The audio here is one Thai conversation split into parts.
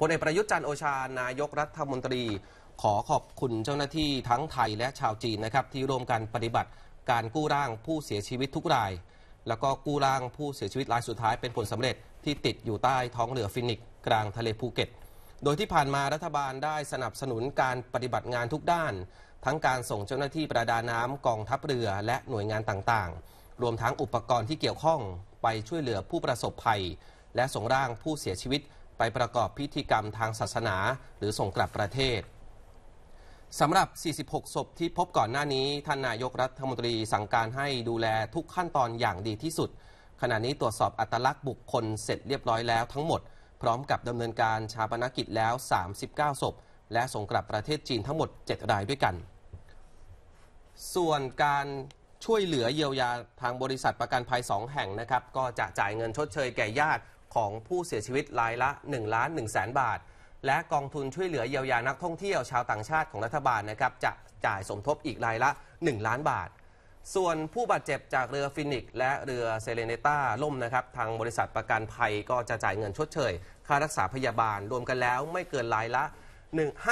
พลเอกประยุทธ์จันโอชา นายกรัฐมนตรี ขอขอบคุณเจ้าหน้าที่ทั้งไทยและชาวจีนนะครับที่ร่วมกันปฏิบัติการกู้ร่างผู้เสียชีวิตทุกราย แล้วก็กู้ ร่าง ผู้เสียชีวิตรายสุดท้ายเป็นผลสำเร็จที่ติดอยู่ใต้ท้องเรือฟินิกกลางทะเลภูเก็ต โดยที่ผ่านมารัฐบาลได้สนับสนุนการปฏิบัติงานทุกด้าน ทั้งการส่งเจ้าหน้าที่ประดาน้ำกองทัพเรือและหน่วยงานต่างๆ รวมทั้งอุปกรณ์ที่เกี่ยวข้องไปช่วยเหลือผู้ประสบภัย และส่งร่างผู้เสียชีวิตไปประกอบพิธีกรรมทางศาสนา หรือส่งกลับประเทศ สำหรับ 46 ศพที่พบก่อนหน้านี้ท่านนายกรัฐมนตรีสั่งการให้ดูแลทุกขั้นตอนอย่างดีที่สุด ขณะนี้ตรวจสอบอัตลักษณ์บุคคลเสร็จเรียบร้อยแล้วทั้งหมดพร้อมกับดำเนินการชาปนกิจแล้ว 39 ศพ และส่งกลับประเทศจีนทั้งหมด 7 รายด้วยกัน ส่วนการช่วยเหลือเยียวยาทางบริษัทประกันภัย2 แห่งนะครับก็จะจ่ายเงินชดเชยแก่ญาติของผู้เสียชีวิตรายละ1ล้าน1แสนบาท และกองทุนช่วยเหลือเยียวยานักท่องเที่ยวชาวต่างชาติของรัฐบาลนะครับจะจ่ายสมทบอีกรายละ1ล้านบาท ส่วนผู้บาดเจ็บจากเรือฟินิกและเรือเซเลเนต้าล่มนะครับ ทางบริษัทประกันภัยก็จะจ่ายเงินชดเชยค่ารักษาพยาบาล รวมกันแล้วไม่เกินรายละ 1 5 1 5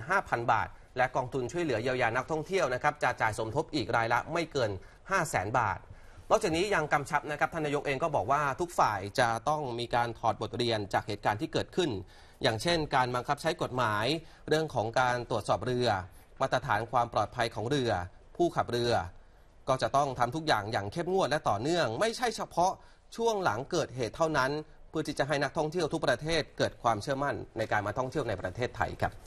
0 0 0 บาท และกองทุนช่วยเหลือเยียวยานักท่องเที่ยวนะครับจะจ่ายสมทบอีกรายละไม่เกิน 5 0 0 0 0 0บาทนอกจากนี้ยังกำชับนะครับท่านนายกเองก็บอกว่าทุกฝ่ายจะต้องมีการถอดบทเรียนจากเหตุการณ์ที่เกิดขึ้น อย่างเช่น การบังคับใช้กฎหมาย เรื่องของการตรวจสอบเรือมาตรฐานความปลอดภัยของเรือผู้ขับเรือ ก็จะต้องทำทุกอย่างอย่างเข้มงวด และต่อเนื่องไม่ใช่เฉพาะช่วงหลังเกิดเหตุเท่านั้น เพื่อที่จะให้นักท่องเที่ยวทุกประเทศเกิดความเชื่อมั่นในการมาท่องเที่ยวในประเทศไทยครับ